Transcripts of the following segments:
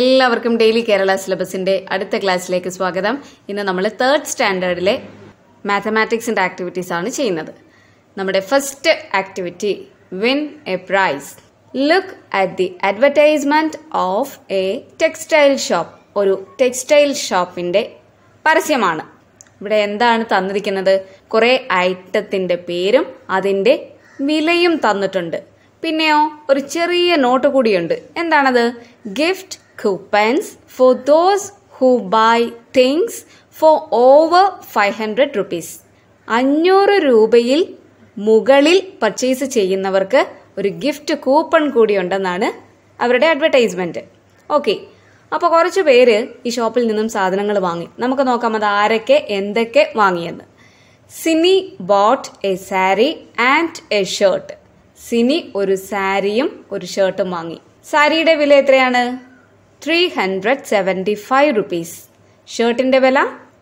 എല്ലാവർക്കും ഡെയിലി കേരള സിലബസിന്റെ അടുത്ത ക്ലാസ്സിലേക്ക് സ്വാഗതം ഇന്ന് നമ്മൾ തേർഡ് സ്റ്റാൻഡേർഡിലെ മാത്തമാറ്റിക്സിന്റെ ആക്ടിവിറ്റീസ് ആണ് ചെയ്യുന്നത് നമ്മുടെ first activity win a prize look at the advertisement of a textile shop ഒരു ടെക്സ്റ്റൈൽ ഷോപ്പിൻ്റെ പരസ്യമാണ് ഇവിടെ എന്താണ് തന്നിരിക്കുന്നത് കുറേ ഐറ്റത്തിൻ്റെ പേരും അതിൻ്റെ വിലയും തന്നിട്ടുണ്ട് പിന്നെയോ ഒരു ചെറിയ നോട്ട് കൂടിയുണ്ട് എന്താണത് gift coupons for those who buy things for over 500 rupees. Rupees അഞ്ഞൂറ് രൂപയിൽ മുകളിൽ പർച്ചേസ് ചെയ്യുന്നവർക്ക് ഒരു ഗിഫ്റ്റ് കൂപ്പൺ കൂടിയുണ്ടെന്നാണ് അവരുടെ അഡ്വർടൈസ്മെന്റ് ഓക്കെ അപ്പോൾ കുറച്ച് പേര് ഈ ഷോപ്പിൽ നിന്നും സാധനങ്ങൾ വാങ്ങി നമുക്ക് നോക്കാം അത് ആരൊക്കെ എന്തൊക്കെ വാങ്ങിയെന്ന് Sini bought a sari and a shirt Sini ഒരു സാരിയും ഒരു ഷർട്ടും വാങ്ങി സാരിയുടെ വില എത്രയാണ് three hundred seventy five rupees ഷർട്ടിൻ്റെ വില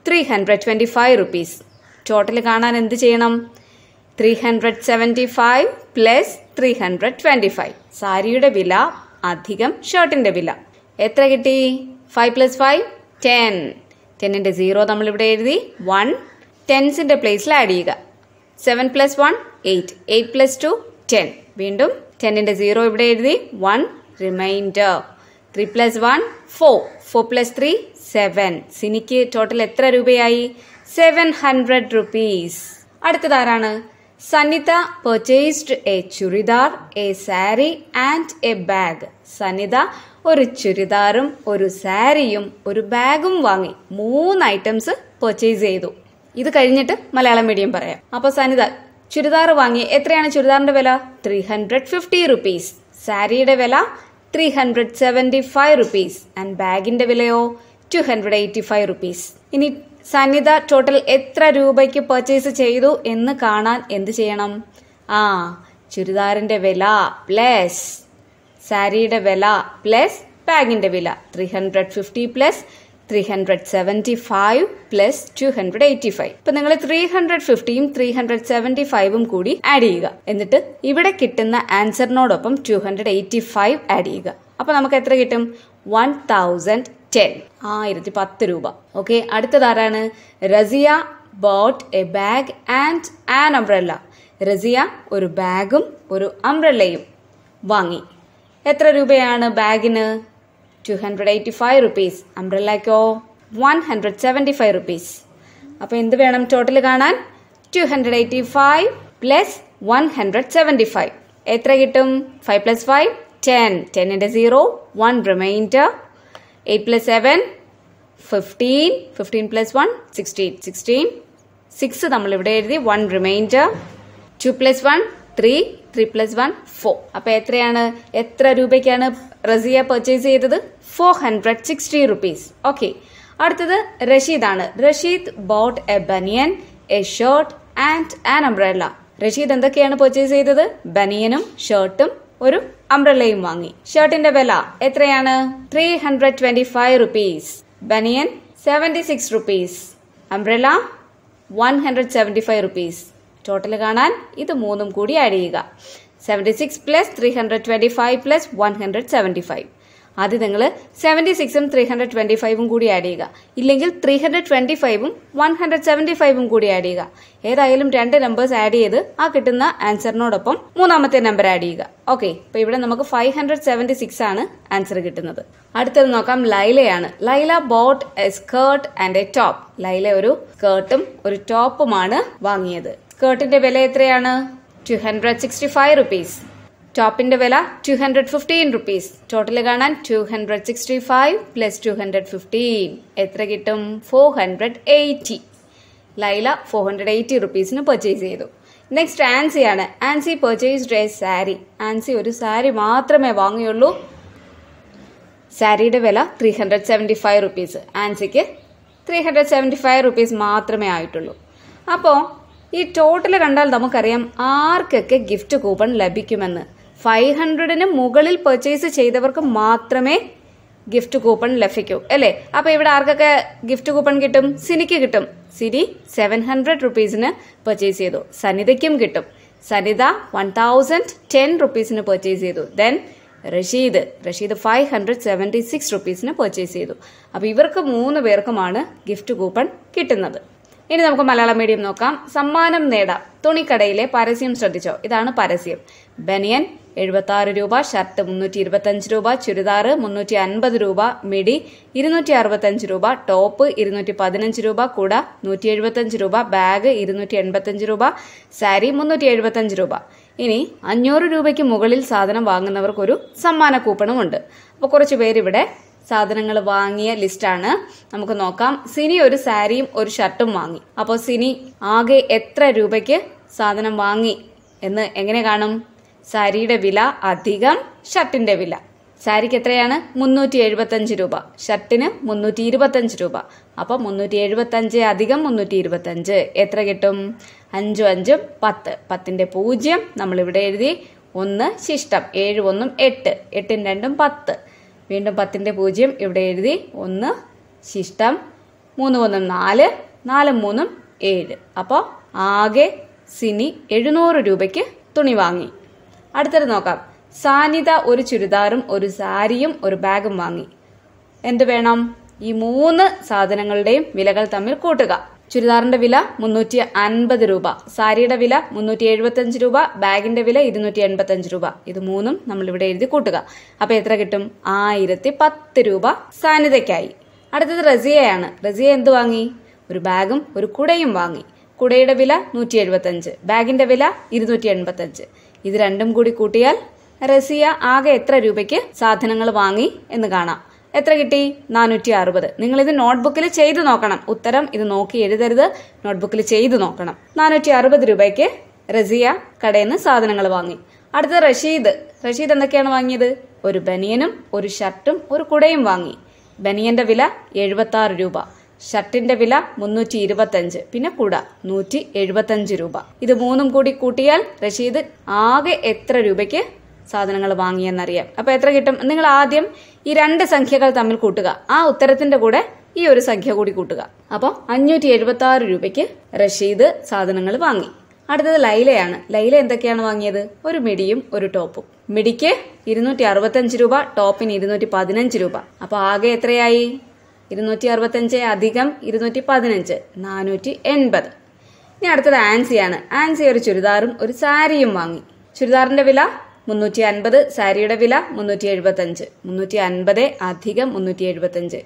three hundred twenty five rupees total കാണാൻ എന്ത് ചെയ്യണം three hundred seventy five plus three hundred twenty five സാരിയുടെ വില അധികം ഷർട്ടിൻ്റെ വില എത്ര കിട്ടി ഫൈവ് പ്ലസ് ഫൈവ് ടെൻ ടെന്നിൻ്റെ സീറോ നമ്മളിവിടെ എഴുതി വൺ ടെൻസിൻ്റെ പ്ലേസിൽ ആഡ് ചെയ്യുക seven plus one eight eight plus two ten വീണ്ടും ടെന്നിൻ്റെ സീറോ ഇവിടെ എഴുതി one reminder three plus one four four plus three seven സിനിക്ക് ടോട്ടൽ എത്ര രൂപയായി സെവൻ ഹൺഡ്രഡ് റുപ്പീസ് അടുത്തതാരാണ് Sanitha purchased a churidar a sari and a bag Sanitha ഒരു ചുരിദാറും ഒരു സാരിയും ഒരു ബാഗും വാങ്ങി മൂന്ന് ഐറ്റംസ് പെർച്ചേസ് ചെയ്തു ഇത് കഴിഞ്ഞിട്ട് മലയാളം മീഡിയം പറയാം അപ്പോൾ സനിത ചുരിദാർ വാങ്ങി എത്രയാണ് ചുരിദാറിന്റെ വില ത്രീ ഹൺഡ്രഡ് ഫിഫ്റ്റി റുപ്പീസ് സാരിയുടെ വില three hundred seventy five rupees and ബാഗിന്റെ വിലയോ two hundred eighty five rupees ഇനി സന്നിധ ടോട്ടൽ എത്ര രൂപയ്ക്ക് പർച്ചേസ് ചെയ്തു എന്ന് കാണാൻ എന്ത് ചെയ്യണം ആ ചുരിദാറിന്റെ വില പ്ലസ് സാരിയുടെ വില പ്ലസ് ബാഗിന്റെ വില three hundred fifty plus three hundred seventy five plus two hundred eighty five ഇപ്പൊ നിങ്ങൾ ത്രീ ഹൺഡ്രഡ് ഫിഫ്റ്റിയും ത്രീ ഹൺഡ്രഡ് സെവൻറ്റി ഫൈവും കൂടി ആഡ് ചെയ്യുക എന്നിട്ട് ഇവിടെ കിട്ടുന്ന ആൻസറിനോടൊപ്പം two hundred eighty five add ചെയ്യുക അപ്പൊ നമുക്ക് എത്ര കിട്ടും വൺ തൗസൻഡ് ടെൻ ആയിരത്തി പത്ത് രൂപ ഓക്കെ അടുത്തതാരാണ് Raziya bought a bag and an umbrella Raziya ഒരു ബാഗും ഒരു അംബ്രല്ലയും വാങ്ങി എത്ര രൂപയാണ് ബാഗിന് 285 റുപ്പീസ് അംബ്രല്ലയ്ക്കോ 175 റുപ്പീസ് അപ്പോൾ എന്ത് വേണം ടോട്ടൽ കാണാൻ 285 പ്ലസ് 175 എത്ര കിട്ടും 5 പ്ലസ് 5 10 10 ന്റെ 0 1 reminder 8 plus 7 fifteen fifteen plus one sixteen sixteen six നമ്മളിവിടെ എഴുതി one reminder two plus one three three plus one four അപ്പൊ എത്രയാണ് എത്ര രൂപയ്ക്കാണ് റസിയ പർച്ചേസ് ചെയ്തത് four hundred sixty rupees okay അടുത്തത് റഷീദ് ആണ് Rasheed bought a banian a shirt and an umbrella Rasheed എന്തൊക്കെയാണ് പർച്ചേസ് ചെയ്തത് ബനിയനും ഷർട്ടും ഒരു അംബ്രല്ലയും വാങ്ങി ഷർട്ടിന്റെ വില എത്രയാണ് three hundred twenty five rupees banian seventy six rupees umbrella one hundred seventy five rupees total കാണാൻ ഇത് മൂന്നും കൂടി ആഡ് ചെയ്യുക seventy six plus three hundred twenty five plus one hundred seventy five ആദ്യം നിങ്ങൾ സെവൻറ്റി സിക്സും ത്രീ ഹൺഡ്രഡ് ട്വൻറ്റി ഫൈവും കൂടി ആഡ് ചെയ്യുക ഇല്ലെങ്കിൽ ത്രീ ഹൺഡ്രഡ് ട്വൻറ്റി ഫൈവും വൺ ഹൺഡ്രഡ് സെവൻറ്റി ഫൈവും കൂടി ആഡ് ചെയ്യുക ഏതായാലും രണ്ട് നമ്പേഴ്സ് ആഡ് ചെയ്ത് ആ കിട്ടുന്ന ആൻസറിനോടൊപ്പം മൂന്നാമത്തെ നമ്പർ ആഡ് ചെയ്യുക ഓക്കെ ഇപ്പൊ ഇവിടെ നമുക്ക് ഫൈവ് ഹൺഡ്രഡ് സെവൻറ്റി സിക്സ് ആണ് ആൻസർ കിട്ടുന്നത് അടുത്തത് നോക്കാം ലൈലയാണ് Laila bought a skirt and a top Laila ഒരു സ്കേർട്ടും ഒരു ടോപ്പുമാണ് വാങ്ങിയത് സ്കേർട്ടിന്റെ വില എത്രയാണ് two hundred sixty five rupees ടോപ്പിന്റെ വില two hundred fifteen rupees total കാണാൻ two hundred sixty five plus two hundred fifteen എത്ര കിട്ടും four hundred eighty Laila four hundred eighty റുപ്പീസിന് പർച്ചേസ് ചെയ്തു നെക്സ്റ്റ് ആൻസി ആണ് ആൻസി പെർച്ചേസ്ഡ് എ സാരി ആൻസി ഒരു സാരി മാത്രമേ വാങ്ങിയുള്ളൂ സാരിയുടെ വില three hundred seventy five rupees ആൻസിക്ക് three hundred seventy five rupees മാത്രമേ ആയിട്ടുള്ളൂ അപ്പോൾ ഈ ടോട്ടൽ കണ്ടാൽ നമുക്കറിയാം ആർക്കൊക്കെ ഗിഫ്റ്റ് കൂപ്പൺ ലഭിക്കുമെന്ന് ഫൈവ് ഹൺഡ്രഡിന് മുകളിൽ പെർച്ചേസ് ചെയ്തവർക്ക് മാത്രമേ ഗിഫ്റ്റ് കൂപ്പൺ ലഭിക്കൂ അല്ലേ അപ്പോൾ ഇവിടെ ആർക്കൊക്കെ ഗിഫ്റ്റ് കൂപ്പൺ കിട്ടും സിനിക്ക് കിട്ടും സിനി സെവൻ ഹൺഡ്രഡ് റുപ്പീസിന് പെർച്ചേസ് ചെയ്തു സനിതയ്ക്കും കിട്ടും സനിത വൺ തൗസൻഡ് ടെൻ റുപ്പീസിന് പെർച്ചേസ് ചെയ്തു then Rasheed Rasheed five hundred seventy six റുപ്പീസിന് പെർച്ചേസ് ചെയ്തു അപ്പോൾ ഇവർക്ക് മൂന്ന് പേർക്കുമാണ് ഗിഫ്റ്റ് കൂപ്പൺ കിട്ടുന്നത് ഇനി നമുക്ക് മലയാളം മീഡിയം നോക്കാം സമ്മാനം നേടാം തുണിക്കടയിലെ പരസ്യം ശ്രദ്ധിച്ചോ ഇതാണ് പരസ്യം ബനിയൻ എഴുപത്തി ആറ് രൂപ ഷർട്ട് മുന്നൂറ്റി ഇരുപത്തഞ്ച് രൂപ ചുരിദാർ മുന്നൂറ്റി അൻപത് രൂപ മിടി ഇരുന്നൂറ്റി അറുപത്തഞ്ച് രൂപ ടോപ്പ് ഇരുന്നൂറ്റി പതിനഞ്ച് രൂപ കുട നൂറ്റി എഴുപത്തഞ്ച് രൂപ ബാഗ് ഇരുന്നൂറ്റി എൺപത്തഞ്ച് രൂപ സാരി മുന്നൂറ്റി എഴുപത്തഞ്ച് രൂപ ഇനി അഞ്ഞൂറ് രൂപയ്ക്ക് മുകളിൽ സാധനം വാങ്ങുന്നവർക്കൊരു സമ്മാന കൂപ്പണുമുണ്ട് അപ്പോൾ കുറച്ച് പേരിവിടെ സാധനങ്ങൾ വാങ്ങിയ ലിസ്റ്റാണ് നമുക്ക് നോക്കാം സിനി ഒരു സാരിയും ഒരു ഷർട്ടും വാങ്ങി അപ്പോൾ സിനി ആകെ എത്ര രൂപയ്ക്ക് സാധനം വാങ്ങി എന്ന് എങ്ങനെ കാണും സാരിയുടെ വില അധികം ഷർട്ടിന്റെ വില സാരിക്ക് എത്രയാണ് മുന്നൂറ്റി എഴുപത്തഞ്ച് രൂപ ഷർട്ടിന് മുന്നൂറ്റി ഇരുപത്തഞ്ച് രൂപ അപ്പോൾ മുന്നൂറ്റി എഴുപത്തഞ്ച് അധികം മുന്നൂറ്റി ഇരുപത്തഞ്ച് എത്ര കിട്ടും അഞ്ചും അഞ്ചും പത്ത് പത്തിൻ്റെ പൂജ്യം നമ്മളിവിടെ എഴുതി ഒന്ന് ശിഷ്ടം ഏഴ് ഒന്നും എട്ട് എട്ടും രണ്ടും പത്ത് വീണ്ടും പത്തിൻ്റെ പൂജ്യം ഇവിടെ എഴുതി ഒന്ന് ശിഷ്ടം മൂന്ന് മൂന്നും നാല് നാലും മൂന്നും ഏഴ് അപ്പോൾ ആകെ സിനി എഴുന്നൂറ് രൂപയ്ക്ക് തുണി വാങ്ങി അടുത്തത് നോക്കാം സാനിത ഒരു ചുരിദാറും ഒരു സാരിയും ഒരു ബാഗും വാങ്ങി എന്ത് വേണം ഈ മൂന്ന് സാധനങ്ങളുടെയും വിലകൾ തമ്മിൽ കൂട്ടുക ചുരിദാറിന്റെ വില മുന്നൂറ്റി അൻപത് രൂപ സാരിയുടെ വില മുന്നൂറ്റി എഴുപത്തി അഞ്ച് രൂപ ബാഗിന്റെ വില ഇരുന്നൂറ്റി എൺപത്തി അഞ്ച് രൂപ ഇത് മൂന്നും നമ്മൾ ഇവിടെ എഴുതി കൂട്ടുക അപ്പൊ എത്ര കിട്ടും ആയിരത്തി പത്ത് രൂപ സാനിതയ്ക്കായി അടുത്തത് റസിയയാണ് റസിയ എന്ത് വാങ്ങി ഒരു ബാഗും ഒരു കുടയും വാങ്ങി കുടയുടെ വില നൂറ്റി എഴുപത്തി അഞ്ച് ബാഗിന്റെ വില ഇരുന്നൂറ്റി എൺപത്തി അഞ്ച് ഇത് രണ്ടും കൂടി കൂട്ടിയാൽ റസിയ ആകെ എത്ര രൂപയ്ക്ക് സാധനങ്ങൾ വാങ്ങി എന്ന് കാണാം എത്ര കിട്ടി നാനൂറ്റി അറുപത് ഇത് നോട്ട്ബുക്കിൽ ചെയ്തു നോക്കണം ഉത്തരം ഇത് നോക്കി എഴുതരുത് നോട്ട്ബുക്കിൽ ചെയ്തു നോക്കണം നാനൂറ്റി അറുപത് രൂപയ്ക്ക് റസിയ കടയിൽ നിന്ന് സാധനങ്ങൾ വാങ്ങി അടുത്ത റഷീദ് റഷീദ് എന്തൊക്കെയാണ് വാങ്ങിയത് ഒരു ബനിയനും ഒരു ഷർട്ടും ഒരു കുടയും വാങ്ങി ബനിയന്റെ വില എഴുപത്തി രൂപ ഷർട്ടിന്റെ വില മുന്നൂറ്റി അഞ്ച് പിന്നെ കുട നൂറ്റി അഞ്ച് രൂപ ഇത് മൂന്നും കൂടി കൂട്ടിയാൽ റഷീദ് ആകെ എത്ര രൂപയ്ക്ക് സാധനങ്ങൾ വാങ്ങിയെന്നറിയാം അപ്പോൾ എത്ര കിട്ടും നിങ്ങൾ ആദ്യം ഈ രണ്ട് സംഖ്യകൾ തമ്മിൽ കൂട്ടുക ആ ഉത്തരത്തിന്റെ കൂടെ ഈ ഒരു സംഖ്യ കൂടി കൂട്ടുക അപ്പോൾ അഞ്ഞൂറ്റി എഴുപത്തി ആറ് രൂപയ്ക്ക് റഷീദ് സാധനങ്ങൾ വാങ്ങി അടുത്തത് ലൈലയാണ് ലൈല എന്തൊക്കെയാണ് വാങ്ങിയത് ഒരു മിടിയും ഒരു ടോപ്പും മിടിക്ക് ഇരുന്നൂറ്റി അറുപത്തഞ്ച് രൂപ ടോപ്പിന് ഇരുന്നൂറ്റി പതിനഞ്ച് രൂപ അപ്പോൾ ആകെ എത്രയായി ഇരുന്നൂറ്റി അറുപത്തഞ്ച് അധികം ഇരുന്നൂറ്റി പതിനഞ്ച് നാനൂറ്റി എൺപത് ഇനി അടുത്തത് ആൻസിയാണ് ആൻസി ഒരു ചുരിദാറും ഒരു സാരിയും വാങ്ങി ചുരിദാറിന്റെ വില മുന്നൂറ്റി അൻപത് സാരിയുടെ വില മുന്നൂറ്റി എഴുപത്തഞ്ച് മുന്നൂറ്റി അൻപത് അധികം മുന്നൂറ്റി എഴുപത്തഞ്ച്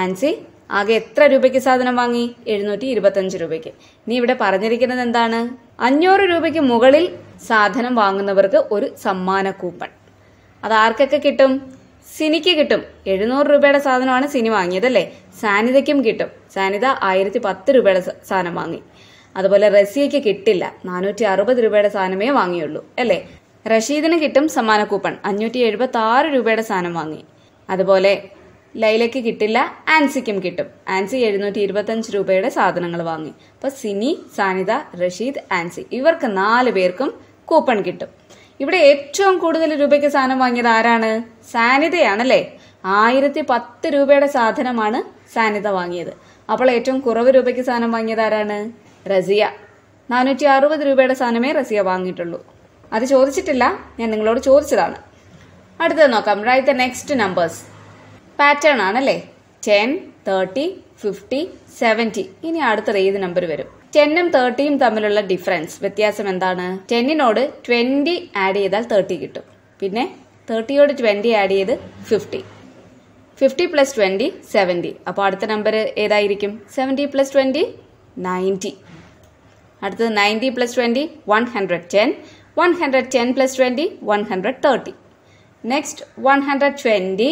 ആൻസി ആകെ എത്ര രൂപയ്ക്ക് സാധനം വാങ്ങി എഴുന്നൂറ്റി ഇരുപത്തഞ്ച് രൂപയ്ക്ക് നീ ഇവിടെ പറഞ്ഞിരിക്കുന്നത് എന്താണ് അഞ്ഞൂറ് രൂപയ്ക്ക് മുകളിൽ സാധനം വാങ്ങുന്നവർക്ക് ഒരു സമ്മാന കൂപ്പൺ അത് ആർക്കൊക്കെ കിട്ടും സിനിക്ക് കിട്ടും എഴുന്നൂറ് രൂപയുടെ സാധനമാണ് സിനി വാങ്ങിയതല്ലേ സാനിതയ്ക്കും കിട്ടും സാനിത ആയിരത്തി പത്ത് രൂപയുടെ സാധനം വാങ്ങി അതുപോലെ റസിയയ്ക്ക് കിട്ടില്ല നാനൂറ്റി അറുപത് രൂപയുടെ സാധനമേ വാങ്ങിയുള്ളൂ അല്ലേ റഷീദിന് കിട്ടും സമ്മാന കൂപ്പൺ അഞ്ഞൂറ്റി എഴുപത്തി ആറ് രൂപയുടെ സാധനം വാങ്ങി അതുപോലെ ലൈലയ്ക്ക് കിട്ടില്ല ആൻസിക്കും കിട്ടും ആൻസി എഴുന്നൂറ്റി ഇരുപത്തഞ്ച് രൂപയുടെ സാധനങ്ങൾ വാങ്ങി അപ്പോൾ സിനി സാനിത റഷീദ് ആൻസി ഇവർക്ക് നാല് പേർക്കും കൂപ്പൺ കിട്ടും ഇവിടെ ഏറ്റവും കൂടുതൽ രൂപയ്ക്ക് സാധനം വാങ്ങിയത് ആരാണ് സാനിതയാണല്ലേ ആയിരത്തി പത്ത് രൂപയുടെ സാധനമാണ് സാനിത വാങ്ങിയത് അപ്പോൾ ഏറ്റവും കുറവ് രൂപയ്ക്ക് സാധനം വാങ്ങിയത് ആരാണ് റസിയ നാനൂറ്റി അറുപത് രൂപയുടെ സാധനമേ റസിയ വാങ്ങിയിട്ടുള്ളൂ അത് ചോദിച്ചിട്ടില്ല ഞാൻ നിങ്ങളോട് ചോദിച്ചതാണ് അടുത്തത് നോക്കാം write the next numbers pattern ആണല്ലേ ടെൻ തേർട്ടി ഫിഫ്റ്റി സെവൻറ്റി ഇനി അടുത്ത ഏത് നമ്പർ വരും ടെന്നും തേർട്ടിയും തമ്മിലുള്ള ഡിഫറൻസ് വ്യത്യാസം എന്താണ് ടെന്നിനോട് ട്വൻറ്റി ആഡ് ചെയ്താൽ തേർട്ടി കിട്ടും പിന്നെ തേർട്ടിയോട് ട്വൻറ്റി ആഡ് ചെയ്ത് fifty fifty plus twenty seventy അപ്പോൾ അടുത്ത നമ്പർ ഏതായിരിക്കും സെവൻറ്റി പ്ലസ് ട്വൻറ്റി നയൻറ്റി അടുത്തത് ninety plus twenty one hundred ten 110 plus 20, 130. Next, 120,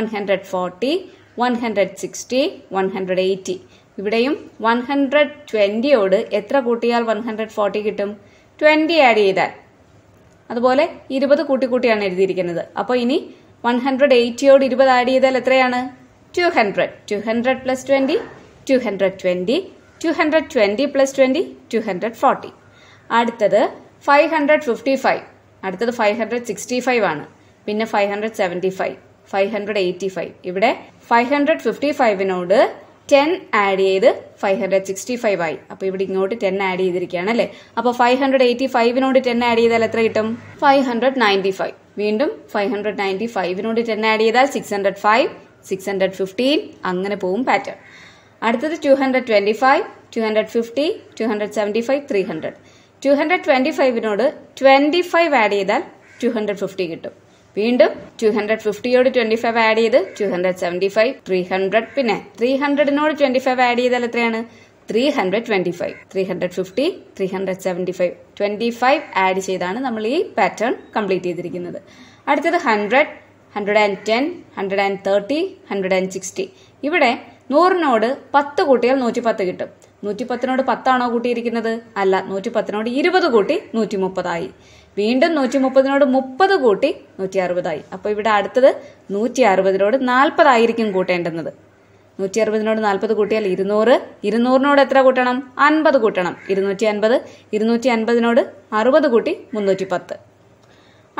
140, 160, 180. ഇവിടെയും വൺ ഹൺഡ്രഡ് ട്വൻറ്റിയോട് എത്ര കൂട്ടിയാൽ വൺ ഹൺഡ്രഡ് ഫോർട്ടി കിട്ടും ട്വൻറ്റി ആഡ് ചെയ്താൽ അതുപോലെ ഇരുപത് കൂട്ടിക്കൂട്ടിയാണ് എഴുതിയിരിക്കുന്നത് അപ്പോൾ ഇനി വൺ ഹൺഡ്രഡ് എയ്റ്റിയോട് ഇരുപത് ആഡ് ചെയ്താൽ എത്രയാണ് two hundred two hundred plus twenty two hundred twenty two hundred twenty plus twenty two hundred forty അടുത്തത് ഫൈവ് ഹൺഡ്രഡ് ഫിഫ്റ്റി ഫൈവ് അടുത്തത് ഫൈവ് ഹൺഡ്രഡ് സിക്സ്റ്റി ഫൈവ് ആണ് പിന്നെ five hundred seventy five five hundred eighty five ഇവിടെ five hundred fifty ഫൈവിനോട് ten add ചെയ്ത് five hundred sixty five ആയി അപ്പോൾ ഇവിടെ ഇങ്ങോട്ട് ടെൻ ആഡ് ചെയ്തിരിക്കുകയാണ് അല്ലേ അപ്പോൾ ഫൈവ് ഹൺഡ്രഡ് എയ്റ്റി ഫൈവിനോട് ടെൻ ആഡ് ചെയ്താൽ എത്ര കിട്ടും ഫൈവ് ഹൺഡ്രഡ് നയൻറ്റി ഫൈവ് വീണ്ടും ഫൈവ് ഹൺഡ്രഡ് നയൻറ്റി ഫൈവിനോട് ടെൻ ആഡ് ചെയ്താൽ six hundred five six hundred fifteen അങ്ങനെ പോവും പാറ്റേൺ അടുത്തത് two hundred twenty five two hundred fifty two hundred seventy five three hundred two hundred twenty ഫൈവിനോട് twenty five add ചെയ്താൽ two hundred fifty കിട്ടും വീണ്ടും two hundred ഫിഫ്റ്റിയോട് twenty five add ചെയ്ത് two hundred seventy five three hundred പിന്നെ three ഹൺഡ്രഡിനോട് twenty five add ചെയ്താൽ എത്രയാണ് three hundred twenty five three hundred fifty three hundred seventy five twenty five add ചെയ്താണ് നമ്മൾ ഈ പാറ്റേൺ കംപ്ലീറ്റ് ചെയ്തിരിക്കുന്നത് അടുത്തത് hundred hundred and ten hundred and thirty hundred and sixty ഇവിടെ നൂറിനോട് പത്ത് കൂട്ടിയാൽ നൂറ്റി പത്ത് കിട്ടും നൂറ്റിപ്പത്തിനോട് പത്താണോ കൂട്ടിയിരിക്കുന്നത് അല്ല നൂറ്റിപ്പത്തിനോട് ഇരുപത് കൂട്ടി നൂറ്റി മുപ്പതായി വീണ്ടും നൂറ്റി മുപ്പതിനോട് മുപ്പത് കൂട്ടി നൂറ്റി അറുപതായി അപ്പൊ ഇവിടെ അടുത്തത് നൂറ്റി അറുപതിനോട് നാൽപ്പതായിരിക്കും കൂട്ടേണ്ടുന്നത് നൂറ്റി അറുപതിനോട് നാൽപ്പത് കൂട്ടിയാൽ ഇരുന്നൂറ് ഇരുന്നൂറിനോട് എത്ര കൂട്ടണം അൻപത് കൂട്ടണം ഇരുന്നൂറ്റി അൻപത് ഇരുന്നൂറ്റി അൻപതിനോട് അറുപത് കൂട്ടി മുന്നൂറ്റി പത്ത്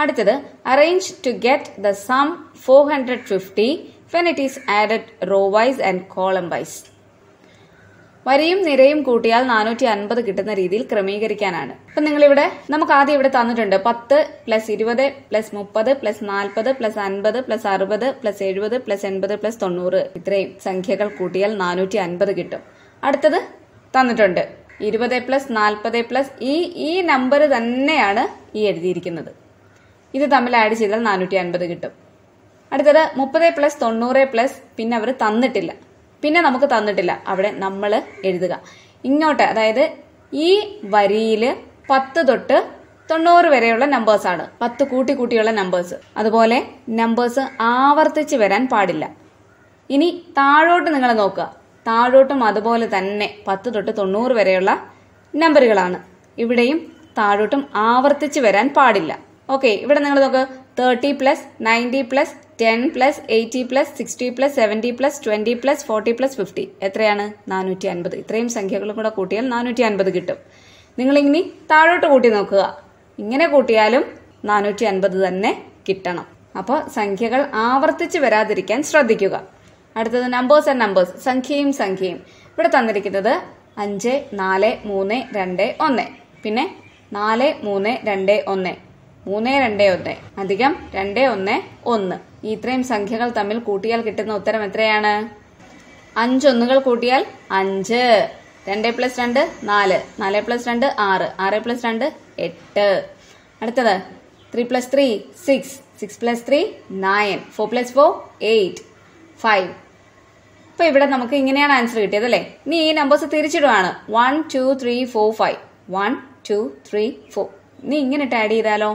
അടുത്തത് arrange to get the sum four hundred fifty when it is added row wise and column wise വരയും നിരയും കൂട്ടിയാൽ നാനൂറ്റി അൻപത് കിട്ടുന്ന രീതിയിൽ ക്രമീകരിക്കാനാണ് അപ്പം നിങ്ങളിവിടെ നമുക്ക് ആദ്യം ഇവിടെ തന്നിട്ടുണ്ട് പത്ത് പ്ലസ് ഇരുപത് പ്ലസ് മുപ്പത് പ്ലസ് നാൽപ്പത് പ്ലസ് അൻപത് പ്ലസ് അറുപത് പ്ലസ് എഴുപത് പ്ലസ് എൺപത് പ്ലസ് തൊണ്ണൂറ് ഇത്രയും സംഖ്യകൾ കൂട്ടിയാൽ നാനൂറ്റി അൻപത് കിട്ടും അടുത്തത് തന്നിട്ടുണ്ട് ഇരുപത് പ്ലസ് നാൽപ്പത് പ്ലസ് ഈ ഈ നമ്പർ തന്നെയാണ് ഈ എഴുതിയിരിക്കുന്നത് ഇത് തമ്മിൽ ആഡ് ചെയ്താൽ നാനൂറ്റി അൻപത് കിട്ടും അടുത്തത് മുപ്പത് പ്ലസ് തൊണ്ണൂറ് പ്ലസ് പിന്നെ അവർ തന്നിട്ടില്ല പിന്നെ നമുക്ക് തന്നിട്ടില്ല അവിടെ നമ്മൾ എഴുതുക ഇങ്ങോട്ട് അതായത് ഈ വരിയിൽ പത്ത് തൊട്ട് തൊണ്ണൂറ് വരെയുള്ള നമ്പേഴ്സാണ് പത്ത് കൂട്ടി കൂട്ടിയുള്ള നമ്പേഴ്സ് അതുപോലെ നമ്പേഴ്സ് ആവർത്തിച്ച് വരാൻ പാടില്ല ഇനി താഴോട്ട് നിങ്ങൾ നോക്കുക താഴോട്ടും അതുപോലെ തന്നെ പത്ത് തൊട്ട് തൊണ്ണൂറ് വരെയുള്ള നമ്പറുകളാണ് ഇവിടെയും താഴോട്ടും ആവർത്തിച്ച് വരാൻ പാടില്ല ഓക്കെ ഇവിടെ നിങ്ങൾ നോക്കുക thirty plus ninety plus ten plus eighty plus sixty plus seventy plus twenty plus forty plus fifty എത്രയാണ് നാനൂറ്റി അൻപത് ഇത്രയും സംഖ്യകളും കൂടെ കൂട്ടിയാൽ നാനൂറ്റി അൻപത് കിട്ടും നിങ്ങളിനി താഴോട്ട് കൂട്ടി നോക്കുക ഇങ്ങനെ കൂട്ടിയാലും നാനൂറ്റി അൻപത് തന്നെ കിട്ടണം അപ്പോൾ സംഖ്യകൾ ആവർത്തിച്ച് വരാതിരിക്കാൻ ശ്രദ്ധിക്കുക അടുത്തത് നമ്പേഴ്സ് ആൻഡ് നമ്പേഴ്സ് സംഖ്യയും സംഖ്യയും ഇവിടെ തന്നിരിക്കുന്നത് അഞ്ച് നാല് മൂന്ന് രണ്ട് ഒന്ന് പിന്നെ നാല് മൂന്ന് രണ്ട് ഒന്ന് മൂന്ന് രണ്ട് ഒന്ന് അധികം രണ്ട് ഒന്ന് ഒന്ന് ഇത്രയും സംഖ്യകൾ തമ്മിൽ കൂട്ടിയാൽ കിട്ടുന്ന ഉത്തരം എത്രയാണ് അഞ്ചൊന്നുകൾ കൂട്ടിയാൽ അഞ്ച് രണ്ട് പ്ലസ് രണ്ട് നാല് നാല് പ്ലസ് രണ്ട് ആറ് ആറ് പ്ലസ് രണ്ട് എട്ട് അടുത്തത് three plus three six six plus three nine four plus four eight five അപ്പോൾ ഇവിടെ നമുക്ക് ഇങ്ങനെയാണ് ആൻസർ കിട്ടിയത് അല്ലേ ഇനി ഈ നമ്പേഴ്സ് തിരിച്ചിടുവാണ് one two three four five one two three four നീ ഇങ്ങനെ ഇട്ട് ആഡ് ചെയ്താലോ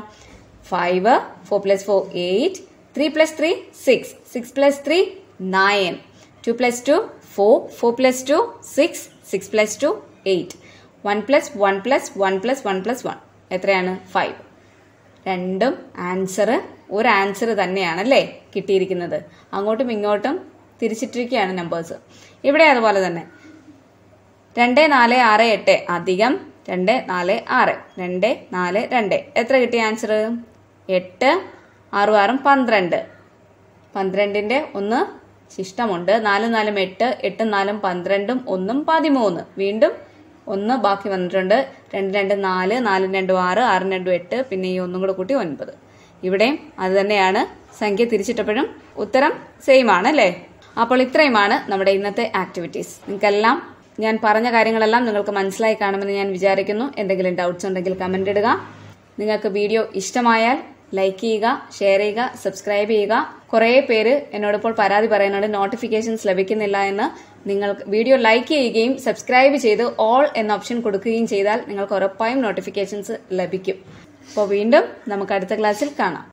five four plus four eight three plus three six six plus three nine two plus two four four plus two six six plus two eight one plus one plus one plus one plus one എത്രയാണ് five രണ്ടും answer ഒരു answer തന്നെയാണ് അല്ലേ കിട്ടിയിരിക്കുന്നത് അങ്ങോട്ടും ഇങ്ങോട്ടും തിരിച്ചിട്ടിരിക്കുകയാണ് numbers ഇവിടെ അതുപോലെ തന്നെ രണ്ട് നാല് ആറ് എട്ട് അധികം രണ്ട് നാല് ആറ് രണ്ട് നാല് രണ്ട് എത്ര കിട്ടിയ ആൻസർ എട്ട് ആറു ആറും പന്ത്രണ്ട് പന്ത്രണ്ടിൻ്റെ ഒന്ന് ശിഷ്ടമുണ്ട് നാലും നാലും എട്ട് എട്ടും നാലും പന്ത്രണ്ടും ഒന്നും പതിമൂന്ന് വീണ്ടും ഒന്ന് ബാക്കി വന്നിട്ടുണ്ട് രണ്ട് രണ്ട് നാല് നാലും രണ്ടും ആറ് ആറും രണ്ടും എട്ട് പിന്നെ ഈ ഒന്നും കൂടെ കൂട്ടി ഒൻപത് ഇവിടെയും അത് തന്നെയാണ് സംഖ്യ തിരിച്ചിട്ടപ്പോഴും ഉത്തരം സെയിം ആണ് അല്ലേ അപ്പോൾ ഇത്രയുമാണ് നമ്മുടെ ഇന്നത്തെ ആക്ടിവിറ്റീസ് നിങ്ങൾക്കെല്ലാം ഞാൻ പറഞ്ഞ കാര്യങ്ങളെല്ലാം നിങ്ങൾക്ക് മനസ്സിലായി കാണുമെന്ന് ഞാൻ വിചാരിക്കുന്നു എന്തെങ്കിലും ഡൗട്ട്സ് ഉണ്ടെങ്കിൽ കമന്റ് ഇടുക നിങ്ങൾക്ക് വീഡിയോ ഇഷ്ടമായാൽ ലൈക്ക് ചെയ്യുക ഷെയർ ചെയ്യുക സബ്സ്ക്രൈബ് ചെയ്യുക കുറേ പേര് എന്നോടിപ്പോൾ പരാതി പറയുന്നുണ്ട് നോട്ടിഫിക്കേഷൻസ് ലഭിക്കുന്നില്ല എന്ന് നിങ്ങൾ വീഡിയോ ലൈക്ക് ചെയ്യുകയും സബ്സ്ക്രൈബ് ചെയ്ത് ഓൾ എന്ന ഓപ്ഷൻ കൊടുക്കുകയും ചെയ്താൽ നിങ്ങൾക്ക് ഉറപ്പായും നോട്ടിഫിക്കേഷൻസ് ലഭിക്കും അപ്പോൾ വീണ്ടും നമുക്ക് അടുത്ത ക്ലാസ്സിൽ കാണാം